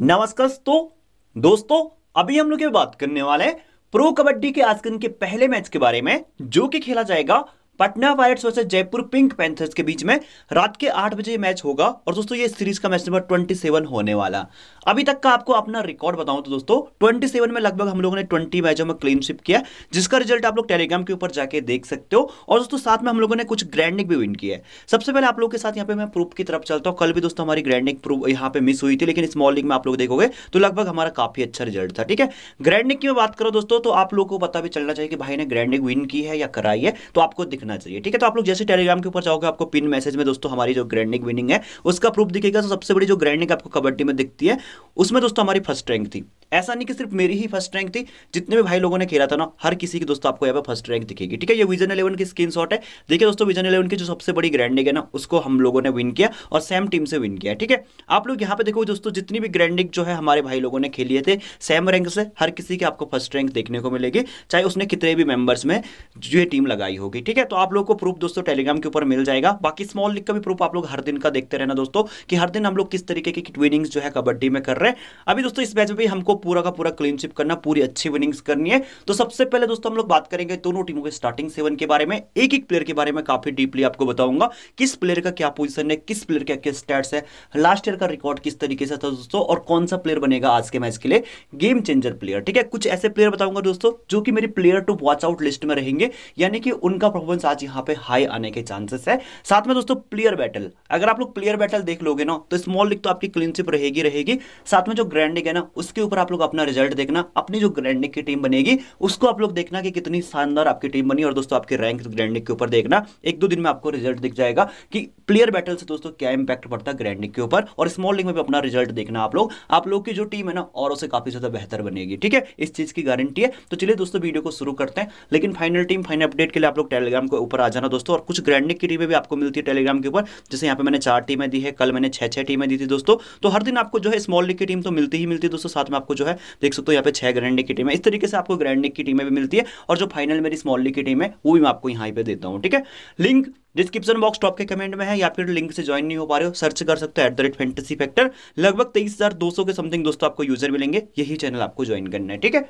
नमस्कार तो दोस्तों अभी हम लोग बात करने वाले हैं प्रो कबड्डी के आजकल के पहले मैच के बारे में जो कि खेला जाएगा पटना पायरेट्स वर्ष जयपुर पिंक पैंथर्स के बीच में रात के आठ बजे मैच होगा और दोस्तों ये सीरीज का मैच नंबर ट्वेंटी सेवन होने वाला अभी तक का आपको अपना रिकॉर्ड बताऊं तो दोस्तों ट्वेंटी सेवन में लगभग हम लोगों ने ट्वेंटी मैचों में क्लीनशिप किया जिसका रिजल्ट आप लोग टेलीग्राम के ऊपर जाके देख सकते हो और दोस्तों साथ में हम लोगों ने कुछ ग्रैंडिक भी विन किया है सबसे पहले आप लोग के साथ यहाँ पे मैं प्रूफ की तरफ चलता हूँ कल भी दोस्तों हमारी ग्रैंडिक प्रूफ यहाँ पे मिस हुई थी लेकिन स्मॉल लीग में आप लोग देखोगे तो लगभग हमारा काफी अच्छा रिजल्ट था ठीक है ग्रैंडिक की बात करो दोस्तों तो आप लोग को पता भी चलना चाहिए कि भाई ने ग्रैंडिक विन की है या कराई है तो आपको दिखना दिखना चाहिए ठीक है तो आप लोग जैसे टेलीग्राम के ऊपर जाओगे आपको पिन मैसेज में दोस्तों हमारी जो ग्रैंडिंग विनिंग है उसका प्रूफ दिखेगा तो सबसे बड़ी जो ग्रैंडिंग आपको कबड्डी में दिखती है उसमें दोस्तों हमारी फर्स्ट रैंक थी ऐसा नहीं कि सिर्फ मेरी ही फर्स्ट रैंक थी जितने भी भाई लोगों ने खेला था ना हर किसी की दोस्तों आपको यहाँ पर फर्स्ट रैंक दिखेगी ठीक है ये विजन इलेवन की स्क्रीन है देखिए दोस्तों विजन इलेवन की जो सबसे बड़ी ग्रैंडिंग है ना उसको हम लोगों ने विन किया और सेम टीम से विन किया ठीक है आप लोग यहाँ पे देखो दोस्तों जितनी भी ग्रैंडिंग जो है हमारे भाई लोगों ने खेले थे सेम रैंक से हर किसी की आपको फर्स्ट रैंक देखने को मिलेगी चाहे उसने कितने भी मेंबर्स में जो टीम लगाई होगी ठीक है तो आप लोग को प्रूफ दोस्तों टेलीग्राम के ऊपर मिल जाएगा बाकी स्मॉल लीग का भी प्रूफ आप लोग हर दिन का देखते रहना दोस्तों कि हर दिन हम लोग किस तरीके की विनिंग्स जो है कबड्डी में कर रहे हैं अभी दोस्तों इस मैच में भी हमको पूरा का पूरा क्लीन स्विप करना पूरी अच्छी विनिंग्स करनी है तो सबसे पहले दोस्तों हम लोग बात करेंगे दोनों टीमों के स्टार्टिंग सेवन के बारे में एक एक प्लेयर के बारे में काफी डीपली आपको बताऊंगा किस प्लेयर का क्या पोजिशन है किस प्लेयर का क्या स्टैट्स है लास्ट ईयर का रिकॉर्ड किस तरीके से था दोस्तों और कौन सा प्लेयर बनेगा आज के मैच के लिए गेम चेंजर प्लेयर ठीक है कुछ ऐसे प्लेयर बताऊंगा दोस्तों जो कि मेरी player to watch out list में रहेंगे यानी कि उनका परफॉर्मेंस आज यहाँ पे हाई आने के चांसेस है साथ में दोस्तों प्लेयर बैटल अगर आप लोग प्लेयर बैटल देख लोगे ना तो स्मॉल लिख तो आपकी क्लीनशिप रहेगी रहेगी साथ में जो ग्रैंडिंग है ना उसके ऊपर आप लोग अपना रिजल्ट देखना अपनी जो ग्रैंड की टीम बनेगी उसको आप लोग देखना कि कितनी शानदार आपकी टीम बनी और दोस्तों आपके रैंक ग्रैंड के ऊपर देखना एक दो दिन में आपको रिजल्ट दिख जाएगा कि प्लेयर बैटल से दोस्तों क्या इंपैक्ट पड़ता है ग्रैंड के ऊपर और स्मॉल लिंग में भी अपना रिजल्ट देखना आप लोग आप लोग की जो टीम है ना और उसे काफी ज्यादा बेहतर बनेगी ठीक है इस चीज की गारंटी है तो चलिए दोस्तों वीडियो को शुरू करते हैं लेकिन फाइनल टीम फाइनल अपडेट के लिए आप लोग टेलीग्राम के ऊपर आ जाना दोस्तों और कुछ ग्रैंडनिक की टीमें भी आपको मिलती है टेलीग्राम के ऊपर जैसे यहाँ पे मैंने चार टीमें दी है कल मैंने छह छह टीमें दी थी दोस्तों तो हर दिन आपको जो है स्मॉल लिंग की टीम तो मिलती ही मिलती है दोस्तों साथ में आपको जो है देख सकते हो यहाँ पे छह ग्रैंड की टीम है इस तरीके से आपको ग्रैंड की टीमें भी मिलती है और जो फाइनल मेरी स्मॉल लीग की टीम है वो भी मैं आपको यहाँ पे देता हूँ ठीक है लिंक डिस्क्रिप्शन बॉक्स टॉप के कमेंट में है या फिर लिंक से ज्वाइन नहीं हो पा रहे हो सर्च कर सकते हो at the rate fantasy factor लगभग तेईस हजार दो सौ के समथिंग दोस्तों आपको यूजर मिलेंगे यही चैनल आपको ज्वाइन करना है ठीक है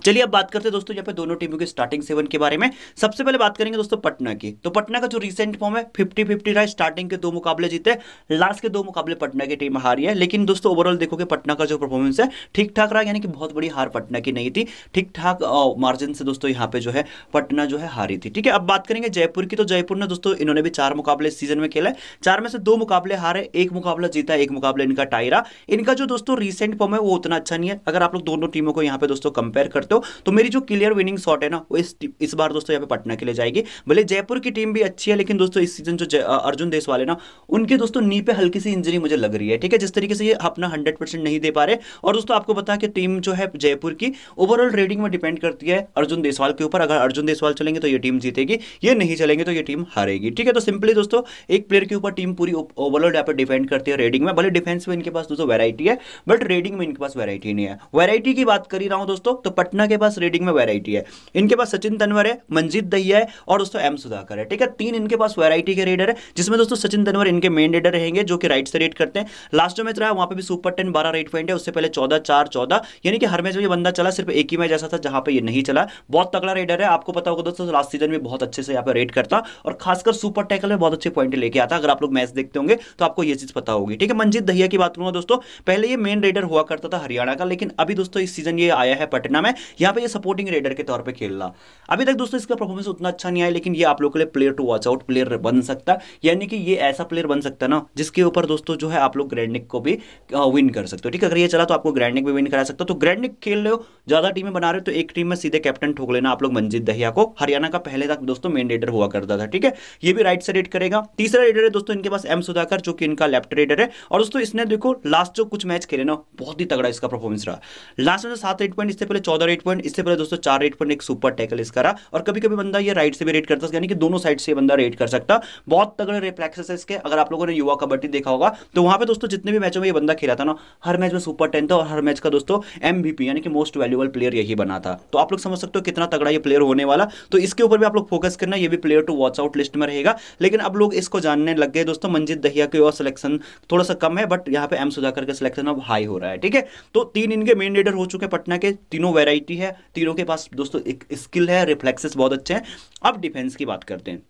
चलिए अब बात करते हैं दोस्तों यहाँ पे दोनों टीमों के स्टार्टिंग सेवन के बारे में सबसे पहले बात करेंगे दोस्तों पटना की तो पटना का जो रिसेंट फॉर्म है फिफ्टी फिफ्टी रहा है स्टार्टिंग के दो मुकाबले जीते लास्ट के दो मुकाबले पटना की टीम हारी है लेकिन दोस्तों ओवरऑल देखोगे पटना का जो परफॉर्मेंस है ठीक ठाक रहा यानी कि बहुत बड़ी हार पटना की नहीं थी ठीक ठाक मार्जिन से दोस्तों यहाँ पे जो है पटना जो है हारी थी ठीक है अब बात करेंगे जयपुर की तो जयपुर ने दोस्तों इन्होंने भी चार मुकाबले सीजन में खेला चार में से दो मुकाबले हारे एक मुकाबला जीता एक मुकाबला इनका टाइरा इनका जो दोस्तों रिसेंट फॉर्म है वो उतना अच्छा नहीं है अगर आप लोग दोनों टीमों को यहाँ पे दोस्तों कंपेयर कर करते हो तो मेरी जो क्लियर विनिंग शॉट है ना वो इस इस बार दोस्तों यहाँ पे पटना के लिए जाएगी भले जयपुर की टीम भी अच्छी है लेकिन दोस्तों इस सीजन जो अर्जुन देश वाले ना उनके दोस्तों नी पे हल्की सी इंजरी मुझे लग रही है ठीक है जिस तरीके से ये अपना हंड्रेड परसेंट नहीं दे पा रहे और दोस्तों आपको बता कि टीम जो है जयपुर की ओवरऑल रेडिंग में डिपेंड करती है अर्जुन देशवाल के ऊपर अगर अर्जुन देशवाल चलेंगे तो ये टीम जीतेगी ये नहीं चलेंगे तो ये टीम हारेगी ठीक है तो सिंपली दोस्तों एक प्लेयर के ऊपर टीम पूरी ओवरऑल यहाँ पर डिपेंड करती है रेडिंग में भले डिफेंस में इनके पास दोस्तों वेरायटी है बट रेडिंग में इनके पास वेरायटी नहीं है वेरायटी की बात कर रहा हूँ दोस्तों तो पट पटना के पास रीडिंग में वैरायटी है इनके पास सचिन तनवर है मंजीत दहिया है और दोस्तों एम सुधाकर है ठीक है तीन इनके पास वैरायटी के रेडर है जिसमें दोस्तों सचिन तनवर इनके मेन रेडर रहेंगे जो कि राइट से रेड करते हैं लास्ट मैच रहा वहां पर भी सुपर टेन बारह राइट पॉइंट है उससे पहले चौदह चार चौदह यानी कि हर मैच में ये बंदा चला सिर्फ एक ही मैच ऐसा था जहां पर यह नहीं चला बहुत तगड़ा रेडर है आपको पता होगा दोस्तों लास्ट सीजन में बहुत अच्छे से यहाँ पर रेड करता और खासकर सुपर टैकल में बहुत अच्छे पॉइंट लेके आता अगर आप लोग मैच देखते होंगे तो आपको यह चीज़ पता होगी ठीक है मंजीत दहिया की बात करूंगा दोस्तों पहले ये मेन रेडर हुआ करता था हरियाणा का लेकिन अभी दोस्तों इस सीजन ये आया है पटना में यहाँ पे ये सपोर्टिंग रेडर के तौर पे खेलना अभी तक दोस्तों इसका परफॉर्मेंस उतना अच्छा नहीं आया लेकिन ये आप लोगों के लिए player to watch out player बन सकता यानी कि ये ऐसा प्लेयर बन सकता ना जिसके ऊपर दोस्तों जो है आप लोग ग्रैंडनिक को भी विन कर सकते हो ठीक है अगर ये चला तो आपको ग्रैंडनिक भी विन करा सकता तो ग्रैंडनिक खेल रहे हो ज़्यादा टीमें बना रहे हो तो एक टीम में सीधे कैप्टन ठोक लेना आप लोग मंजीत दहिया को हरियाणा का पहले तक दोस्तों मेन रेडर हुआ करता था ठीक है ये भी राइट से रेड करेगा तीसरा रेडर है दोस्तों इनके पास एम सुधाकर जो कि इनका लेफ्ट रेडर है और दोस्तों इसने देखो लास्ट जो कुछ मैच खेले ना बहुत ही तगड़ा इसका परफॉर्मेंस रहा लास्ट में सात रेड पॉइंट इससे पहले चौदह ज्यादा रेट पॉइंट इससे पहले दोस्तों चार रेट पॉइंट एक सुपर टैकल इसका रहा और कभी कभी बंदा ये राइट से भी रेट करता है यानी कि दोनों साइड से बंदा रेट कर सकता बहुत तगड़े रिफ्लेक्सेस है इसके अगर आप लोगों ने युवा कबड्डी देखा होगा तो वहां पर दोस्तों जितने भी मैचों में ये बंदा खेला था ना हर मैच में सुपर टेन था और हर मैच का दोस्तों एमवीपी यानी कि मोस्ट वैल्यूबल प्लेयर यही बना था तो आप लोग समझ सकते हो कितना तगड़ा ये प्लेयर होने वाला तो इसके ऊपर भी आप लोग फोकस करना ये भी player to watch out list में रहेगा लेकिन अब लोग इसको जानने लग गए दोस्तों मंजित दहिया के और सिलेक्शन थोड़ा सा कम है बट यहाँ पे एम सुधाकर का सिलेक्शन अब हाई हो रहा है ठीक है तो तीन इनके मेन लीडर हो चुके हैं पटना के तीनों वेराइटी वेराइटी है तीनों के पास दोस्तों एक स्किल है रिफ्लेक्सेस बहुत अच्छे हैं अब डिफेंस की बात करते हैं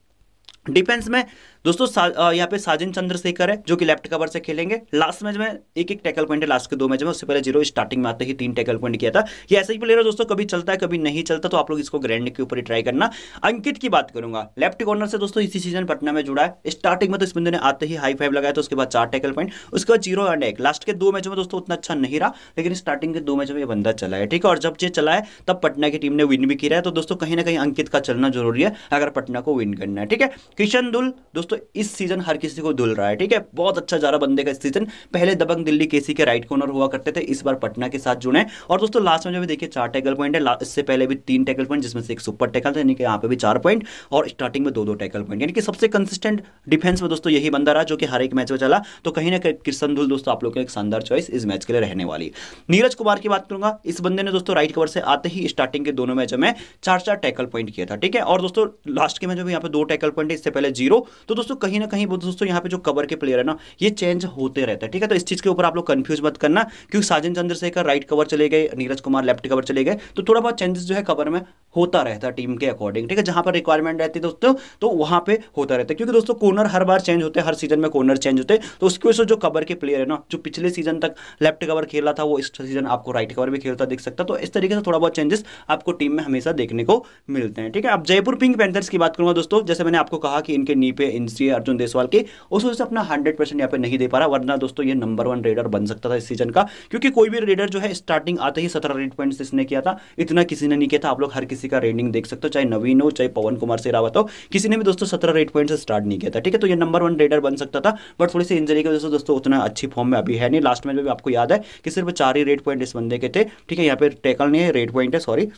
डिफेंस में दोस्तों यहाँ पे साजिन चंद्रशेखर है जो कि लेफ्ट कवर से खेलेंगे लास्ट मैच में एक एक टैकल पॉइंट है लास्ट के दो मैच में उससे पहले जीरो स्टार्टिंग में आते ही तीन टैकल पॉइंट किया था ये ऐसे ही प्लेयर है दोस्तों कभी चलता है कभी नहीं चलता तो आप लोग इसको ग्रैंड के ऊपर ही ट्राई करना अंकित की बात करूंगा लेफ्ट कॉर्नर से दोस्तों इसी सीजन पटना में जुड़ा है स्टार्टिंग में तो इस बंदे ने आते ही हाई फाइव लगाया तो उसके बाद चार टैकल पॉइंट उसके बाद जीरो एंड एक लास्ट के दो मैचों में दोस्तों उतना अच्छा नहीं रहा लेकिन स्टार्टिंग के दो मैचों में यह बंदा चला है ठीक है और जब ये चला है तब पटना की टीम ने विन भी किया है तो दोस्तों कहीं ना कहीं अंकित का चलना जरूरी है अगर पटना को विन करना है ठीक है किशन दुल दोस्तों दोस्तों इस सीजन हर किसी को धुल रहा है ठीक है बहुत अच्छा जा रहा बंदे का इस सीजन पहले दबंग दिल्ली केसी के राइट कॉर्नर हुआ करते थे इस बार पटना के साथ जुड़े और दोस्तों लास्ट में जो भी देखिए चार टैकल पॉइंट है इससे पहले भी तीन टैकल पॉइंट जिसमें से एक सुपर टैकल था यानी कि यहाँ पे भी चार पॉइंट और स्टार्टिंग में दो दो टैकल पॉइंट यानी कि सबसे कंसिस्टेंट डिफेंस में दोस्तों यही बंदा रहा जो कि हर एक मैच में चला तो कहीं ना कहीं किशन धुल दोस्तों आप लोग एक शानदार चॉइस इस मैच के लिए रहने वाली नीरज कुमार की बात करूंगा इस बंदे ने दोस्तों राइट कवर से आते ही स्टार्टिंग के दोनों मैचों में चार चार टैकल पॉइंट किया था ठीक है और दोस्तों लास्ट के मैच में यहाँ पे दो टैकल पॉइंट है इससे पहले जीरो तो दोस्तों कहीं ना कहीं दोस्तों यहाँ पे जो कवर के प्लेयर है ना ये चेंज होते रहते हैं ठीक है तो इस चीज़ के ऊपर आप लोग कंफ्यूज मत करना क्योंकि साजन चंद्रशेखर राइट कवर चले गए नीरज कुमार लेफ्ट कवर चले गए तो थोड़ा बहुत चेंजेस जो है कवर में होता रहता है टीम के अकॉर्डिंग ठीक है जहां पर रिक्वायरमेंट रहती है दोस्तों तो वहां पे होता रहता है क्योंकि दोस्तों कॉर्नर हर बार चेंज होते हैं हर सीजन में कॉर्नर चेंज होते हैं तो उसकी वजह से जो कवर के प्लेयर है ना जो पिछले सीजन तक लेफ्ट कवर खेला था वो इस सीजन आपको राइट कवर भी खेलता देख सकता तो इस तरीके से थोड़ा बहुत चेंजेस आपको टीम में हमेशा देखने को मिलते हैं ठीक है अब जयपुर पिंक पेंथर्स की बात करूंगा दोस्तों जैसे मैंने आपको कहा कि इनके नीपे इन श्री अर्जुन देसवाल के उस वजह से अपना हंड्रेड परसेंट यहाँ पे नहीं दे पा रहा वरना दोस्तों ये नंबर वन रेडर बन सकता था इस सीजन का क्योंकि कोई भी रेडर जो है स्टार्टिंग आते ही सत्रह रेड पॉइंट इसने किया था इतना किसी ने नहीं किया था आप लोग हर किसी का रेडिंग देख सकते हो चाहे नवीन हो चाहे पवन कुमार से रावत हो किसी ने भी दोस्तों सत्रह रेड पॉइंट स्टार्ट नहीं किया था ठीक है तो ये नंबर वन रेडर बन सकता था बट थोड़ी सी इंजरी की वजह से दोस्तों उतना अच्छी फॉर्म में अभी है नहीं लास्ट मैच में भी आपको याद है कि सिर्फ चार ही रेड पॉइंट इस बंदे के थे ठीक है यहाँ पे टेकल नहीं है रेड पॉइंट है सॉरी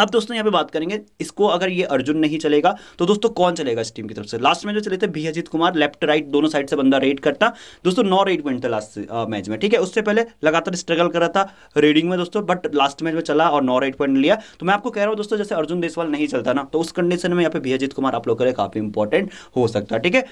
अब दोस्तों यहाँ पे बात करेंगे इसको अगर ये अर्जुन नहीं चलेगा तो दोस्तों कौन चलेगा इस टीम की तरफ से लास्ट में जो चले थे भीअजीत कुमार लेफ्ट राइट दोनों साइड से बंदा रेड करता दोस्तों नौ रेड पॉइंट था लास्ट मैच में ठीक है उससे पहले लगातार स्ट्रगल कर रहा था रेडिंग में दोस्तों बट लास्ट मैच में चला और नौ रेड पॉइंट लिया तो मैं आपको कह रहा हूँ दोस्तों जैसे अर्जुन देसवाल नहीं चलता ना तो उस कंडीशन में यहाँ पे भीअजीत कुमार आप लोग करे काफी इंपॉर्टेंट हो सकता है ठीक है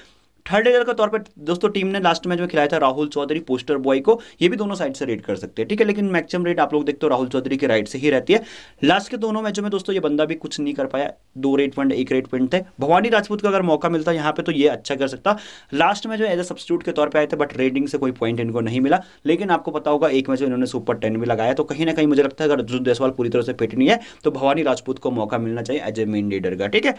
थर्ड रेडर के तौर पर दोस्तों टीम ने लास्ट मैच में खिलाया था राहुल चौधरी पोस्टर बॉय को ये भी दोनों साइड से रेड कर सकते हैं ठीक है लेकिन मैक्सिमम रेड आप लोग देखते हो राहुल चौधरी के राइट से ही रहती है लास्ट के दोनों मैचों में दोस्तों ये बंदा भी कुछ नहीं कर पाया दो रेड पॉइंट एक रेड पॉइंट थे भवानी राजपूत का अगर मौका मिलता यहाँ पे तो ये अच्छा कर सकता लास्ट में एज ए सब्सिट्यूट के तौर पर आए थे बट रेडिंग से कोई पॉइंट इनको नहीं मिला लेकिन आपको पता होगा एक मैच में इन्होंने सुपर टेन भी लगाया तो कहीं ना कहीं मुझे लगता है अगर अर्जुन देसवाल पूरी तरह से फिट नहीं है तो भवानी राजपूत को मौका मिलना चाहिए एज ए मेन लीडर का ठीक है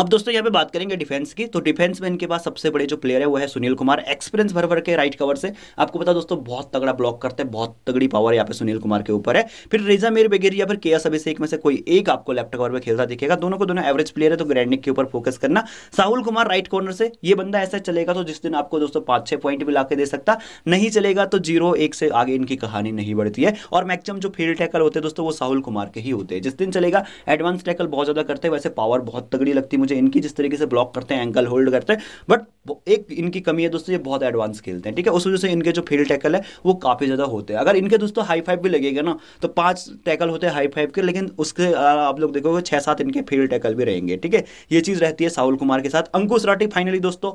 अब दोस्तों यहाँ पे बात करेंगे डिफेंस की तो डिफेंस में इनके पास सबसे बड़े जो प्लेयर है वो है सुनील कुमार एक्सपीरियंस भर भर के राइट कवर से आपको पता दोस्तों बहुत तगड़ा ब्लॉक करते हैं बहुत तगड़ी पावर यहाँ पे सुनील कुमार के ऊपर है फिर रेजा मेर बगैर या फिर से एक में से कोई एक आपको लेफ्ट कवर में खेलता दिखेगा दोनों को दोनों एवरेज प्लेयर है तो ग्रैंडिक के ऊपर फोकस करना साहुल कुमार राइट कॉर्नर से ये बंदा ऐसा चलेगा तो जिस दिन आपको दोस्तों पांच छह पॉइंट भी ला दे सकता नहीं चलेगा तो जीरो एक से आगे इनकी कहानी नहीं बढ़ती है और मैक्सिमम जो फील्ड टैकल होते हैं दोस्तों वो साहुल कुमार के ही होते हैं जिस दिन चलेगा एडवांस टैकल बहुत ज़्यादा करते हैं वैसे पावर बहुत तगड़ी लगती है कि मुझे इनकी जिस तरीके से ब्लॉक करते हैं एंकल होल्ड करते हैं बट एक इनकी कमी है दोस्तों ये बहुत एडवांस खेलते हैं ठीक है उस वजह से इनके जो फील्ड टैकल है वो काफ़ी ज़्यादा होते हैं अगर इनके दोस्तों हाई फाइव भी लगेगा ना तो पाँच टैकल होते हैं हाई फाइव के लेकिन उसके आप लोग देखोगे छः सात इनके फील्ड टैकल भी रहेंगे ठीक है ये चीज़ रहती है साहुल कुमार के साथ अंकुश राठी फाइनली दोस्तों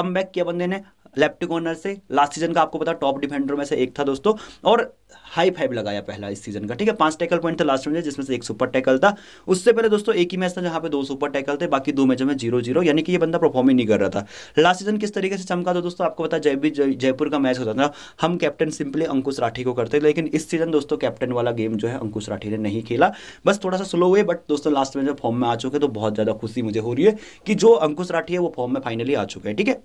कम बैक किया बंदे ने लेफ्ट कॉर्नर से लास्ट सीजन का आपको पता टॉप डिफेंडर में से एक था दोस्तों और हाई फाइव लगाया पहला इस सीजन का ठीक है पांच टैकल पॉइंट था लास्ट मैच जिसमें से एक सुपर टैकल था उससे पहले दोस्तों एक ही मैच था जहां पे दो सुपर टैकल थे बाकी दो मैचों में जीरो जीरो यानी कि ये बंदा परफॉर्म ही नहीं कर रहा था लास्ट सीजन किस तरीके से चमका था दोस्तों आपको पता जय जयपुर का मैच होता था हम कैप्टन सिंपली अंकुश राठी को करते लेकिन इस सीजन दोस्तों कैप्टन वाला गेम जो है अंकुश राठी ने नहीं खेला बस थोड़ा सा स्लो हुए बट दोस्तों लास्ट मैच जब फॉर्म में आ चुके तो बहुत ज़्यादा खुशी मुझे हो रही है कि जो अंकुश राठी है वो फॉर्म में फाइनली आ चुके हैं ठीक है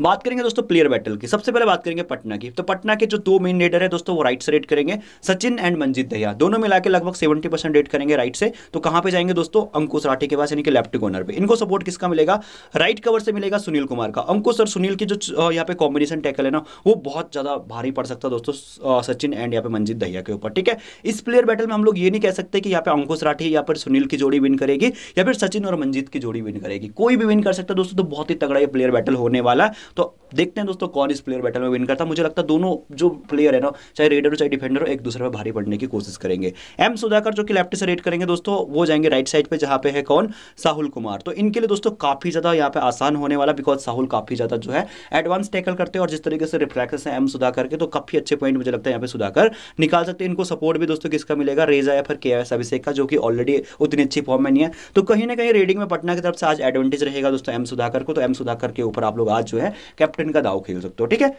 बात करेंगे दोस्तों प्लेयर बैटल की सबसे पहले बात करेंगे पटना की तो पटना के जो दो मेन रेडर है दोस्तों वो राइट से रेड करेंगे सचिन एंड मंजीत दहिया दोनों मिला के लगभग सेवेंटी परसेंट रेट करेंगे राइट से तो कहां पे जाएंगे दोस्तों अंकुश राठी के पास यानी कि लेफ्ट कॉर्नर पे इनको सपोर्ट किसका मिलेगा राइट कवर से मिलेगा सुनील कुमार का अंकुश और सुनील की जो यहाँ पे कॉम्बिनेशन टैकल है ना वो बहुत ज़्यादा भारी पड़ सकता है दोस्तों सचिन एंड यहाँ पे मनजीत दहिया के ऊपर ठीक है इस प्लेयर बैटल में हम लोग ये नहीं कह सकते कि यहाँ पे अंकुश राठी या फिर सुनील की जोड़ी विन करेगी या फिर सचिन और मंजित की जोड़ी विन करेगी कोई भी विन कर सकता है दोस्तों तो बहुत ही तगड़ा ये प्लेयर बैटल होने वाला है तो देखते हैं दोस्तों कौन इस प्लेयर बैटल में विन करता मुझे लगता है दोनों जो प्लेयर है ना चाहे रेडर हो चाहे डिफेंडर हो एक दूसरे पर भारी पड़ने की कोशिश करेंगे एम सुधाकर जो कि लेफ्ट से रेड करेंगे दोस्तों वो जाएंगे राइट साइड पर जहाँ पे है कौन साहुल कुमार तो इनके लिए दोस्तों काफ़ी ज़्यादा यहाँ पे आसान होने वाला बिकॉज साहुल काफ़ी ज़्यादा जो है एडवांस टैकल करते हैं और जिस तरीके से रिफ्लेक्स है एम सुधाकर के तो काफ़ी अच्छे पॉइंट मुझे लगता है यहाँ पे सुधाकर निकाल सकते हैं इनको सपोर्ट भी दोस्तों किसका मिलेगा रेजा या फिर के एस अभिषेक का जो कि ऑलरेडी उतनी अच्छी फॉर्म में नहीं है तो कहीं ना कहीं रेडिंग में पटना की तरफ से आज एडवांटेज रहेगा दोस्तों एम सुधाकर को तो एम सुधाकर के ऊपर आप लोग आज जो है कैप्टन का दाव खेल सकते हो ठीक है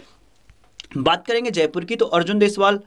बात करेंगे जयपुर की तो अर्जुन देसवाल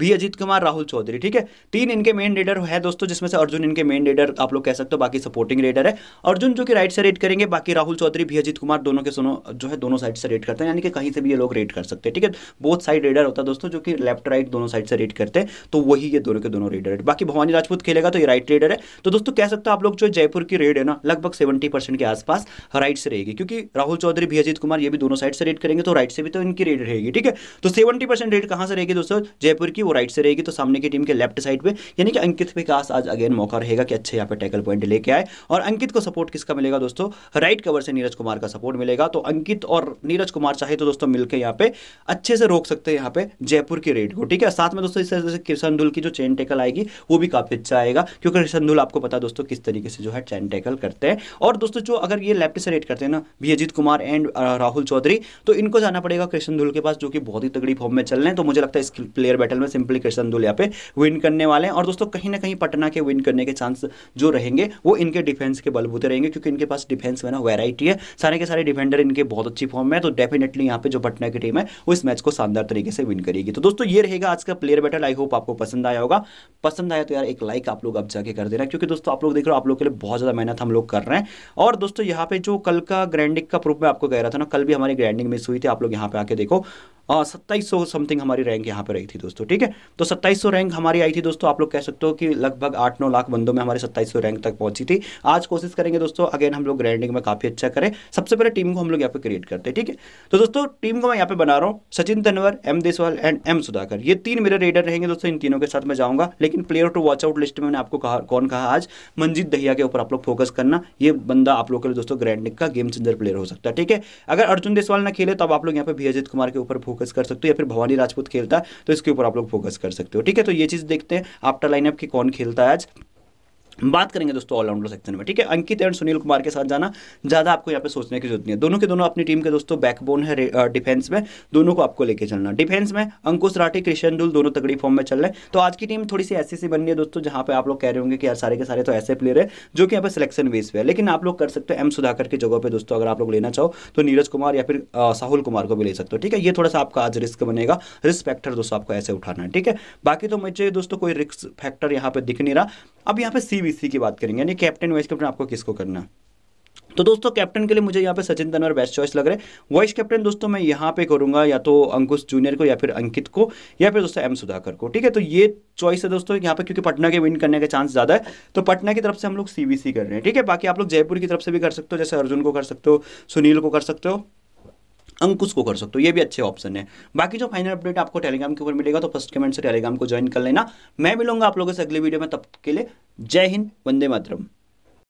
भी अजीत कुमार राहुल चौधरी ठीक है तीन इनके मेन रेडर है दोस्तों जिसमें से अर्जुन इनके मेन रेडर आप लोग कह सकते हो बाकी सपोर्टिंग रेडर है अर्जुन जो कि राइट से रेड करेंगे बाकी राहुल चौधरी भी अजीत कुमार दोनों के सुनो जो है दोनों साइड से रेड करते हैं यानी कि कहीं से भी ये लोग रेड कर सकते हैं ठीक है बहुत साइड रेडर होता है दोस्तों जो कि लेफ्ट राइट दोनों साइड से रेड करते हैं तो वही ये दोनों के दोनों रेडर है बाकी भवानी राजपूत खेलेगा तो ये राइट रेडर है तो दोस्तों कह सकते हो आप लोग जो जयपुर की रेड है ना लगभग सेवेंटी परसेंट के आसपास राइट से रहेगी क्योंकि राहुल चौधरी भी अजीत कुमार ये भी दोनों साइड से रेड करेंगे तो राइट से भी तो इनकी रेड रहेगी ठीक है तो सेवेंटी परसेंट रेड कहाँ से रहेगी दोस्तों जयपुर की वो राइट से रहेगी तो सामने की टीम के लेफ्ट साइड पे यानी कि अंकित विकास आज अगेन मौका रहेगा कि अच्छे यहाँ पे टैकल पॉइंट लेके आए और अंकित को सपोर्ट किसका मिलेगा दोस्तों राइट कवर से नीरज कुमार का सपोर्ट मिलेगा तो अंकित और नीरज कुमार चाहे तो दोस्तों मिलकर यहाँ पे अच्छे से रोक सकते हैं यहाँ पे जयपुर की रेड को ठीक है साथ में दोस्तों इस तरह से किशन धुल की जो चेन टैकल आएगी वो भी काफी अच्छा आएगा क्योंकि किशन धुल आपको पता दोस्तों किस तरीके से जो है चैन टैकल करते हैं और दोस्तों जो अगर ये लेफ्ट से रेड करते हैं ना भी अजीत कुमार एंड राहुल चौधरी तो इनको जाना पड़ेगा कृष्ण धुल के पास जो कि बहुत ही तगड़ी फॉर्म में चल रहे हैं तो मुझे लगता है इस प्लेयर बैटल में सिंपली कृष्ण यहाँ पे विन करने वाले हैं और दोस्तों कहीं ना कहीं पटना के विन करने के चांस जो रहेंगे वो इनके डिफेंस के बलबूते रहेंगे क्योंकि इनके पास डिफेंस में ना वेराइटी है सारे के सारे डिफेंडर इनके बहुत अच्छी फॉर्म में है तो डेफिनेटली यहाँ पे जो पटना की टीम है वो इस मैच को शानदार तरीके से विन करेगी तो दोस्तों ये रहेगा आज का प्लेयर बैटल आई होप आपको पसंद आया होगा पसंद आया तो यार एक लाइक आप लोग अब जाके कर देना क्योंकि दोस्तों आप लोग देख रहे हो आप लोग के लिए बहुत ज़्यादा मेहनत हम लोग कर रहे हैं और दोस्तों यहाँ पे जो कल का ग्रैंडिंग का प्रूफ मैं आपको कह रहा था ना कल भी हमारी ग्रैंडिंग मिस हुई थी आप लोग यहाँ पे आके देखो सत्ताईस सौ समथिंग हमारी रैंक यहाँ पे रही थी दोस्तों ठीक है तो सत्ताईस रैंक हमारी आई थी दोस्तों आप लोग कह सकते हो कि लगभग आठ नौ लाख बंदों में हमारी सत्ताईस रैंक तक पहुंची थी आज कोशिश करेंगे दोस्तों अगेन हम लोग ग्रैंडिंग में काफ़ी अच्छा करें सबसे पहले टीम को हम लोग यहाँ पे क्रिएट करते हैं ठीक है तो दोस्तों टीम को मैं यहाँ पे बना रहा हूँ Sachin Tanwar M Deswal and M Sudhakar ये तीन मेरे रेडर रहेंगे दोस्तों इन तीनों के साथ मैं जाऊँगा लेकिन player to watch out list में मैंने आपको कहा कौन कहा आज मंजीत दहिया के ऊपर आप लोग फोकस करना ये बंदा आप लोग के लिए दोस्तों ग्रैंडिंग का गेम चेंजर प्लेयर हो सकता है ठीक है अगर अर्जुन देसवाल ना खेले तो आप लोग यहाँ पे भी कुमार के ऊपर फोकस कर सकते हो या फिर भवानी राजपूत खेलता है तो इसके ऊपर आप लोग फोकस कर सकते हो ठीक है तो ये चीज़ देखते हैं आफ्टर लाइनअप की कौन खेलता है आज बात करेंगे दोस्तों ऑलराउंडर सेक्शन में ठीक है अंकित एंड सुनील कुमार के साथ जाना ज़्यादा आपको यहाँ पे सोचने की जरूरत नहीं है दोनों के दोनों अपनी टीम के दोस्तों बैकबोन है डिफेंस में दोनों को आपको लेके चलना डिफेंस में अंकुश राठी क्रिशन डुल दोनों तगड़ी फॉर्म में चल रहे हैं तो आज की टीम थोड़ी सी ऐसी सी बन रही है दोस्तों जहां पर आप लोग कह रहे होंगे कि यार सारे के सारे तो ऐसे प्लेयर है जो कि यहाँ पर सिलेक्शन बेस पे है लेकिन आप लोग कर सकते हो एम सुधाकर की जगह पर दोस्तों अगर आप लोग लेना चाहो तो नीरज कुमार या फिर साहुल कुमार को भी ले सकते हो ठीक है ये थोड़ा सा आपका आज रिस्क बनेगा रिस्क फैक्टर दोस्तों आपको ऐसे उठाना है ठीक है बाकी तो मुझे दोस्तों कोई रिस्क फैक्टर यहाँ पर दिख नहीं रहा अब यहाँ पे सीबीसी की बात करेंगे यानी कैप्टन वाइस कैप्टन आपको किसको करना तो दोस्तों कैप्टन के लिए मुझे यहाँ पे सचिन तनवर बेस्ट चॉइस लग रहा है वाइस कैप्टन दोस्तों मैं यहाँ पे करूँगा या तो अंकुश जूनियर को या फिर अंकित को या फिर दोस्तों एम सुधाकर को ठीक है तो ये चॉइस है दोस्तों यहाँ पे क्योंकि पटना के विन करने का चांस ज़्यादा है तो पटना की तरफ से हम लोग सीबीसी कर रहे हैं ठीक है बाकी आप लोग जयपुर की तरफ से भी कर सकते हो जैसे अर्जुन को कर सकते हो सुनील को कर सकते हो अंकुश को कर सकते हो ये भी अच्छे ऑप्शन है बाकी जो फाइनल अपडेट आपको टेलीग्राम के ऊपर मिलेगा तो फर्स्ट कमेंट से टेलीग्राम को ज्वाइन कर लेना मैं मिलूंगा आप लोगों से अगले वीडियो में तब के लिए जय हिंद वंदे मातरम